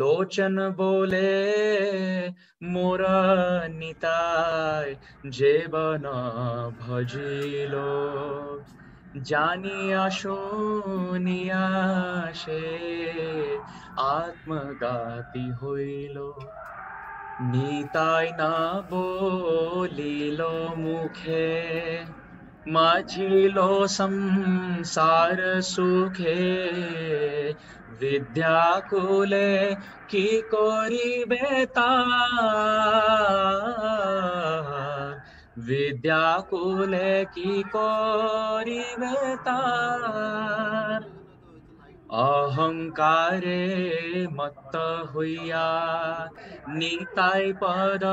লোচন বলে মোরা নিতাই জীবন ভজিল জানিয়া শুনিয়া সে আত্মঘাতী হইল নিতাই না বলিল মুখে मझिलो संसार सुखे विद्या कुले की कोरी बेता विद्या कुले की कोरी बेता অহংকারে মত হইয়া নিতাই পদ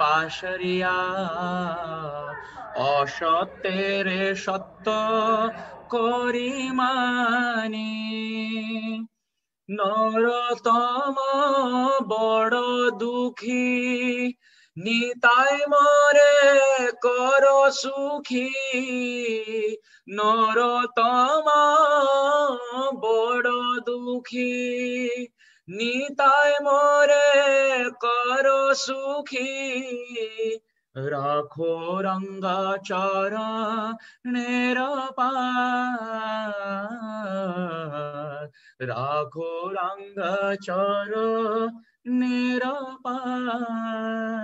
পাশরিয়া অসত্যের সত্য করি মানি নরতম বড় দুঃখী নিতাই মরে কর সুখী নরতম বড় দুঃখী নিতায় মরে কর সুখী রাখো রঙ্গাচরণের পার রাখো রঙ্গাচরণের পার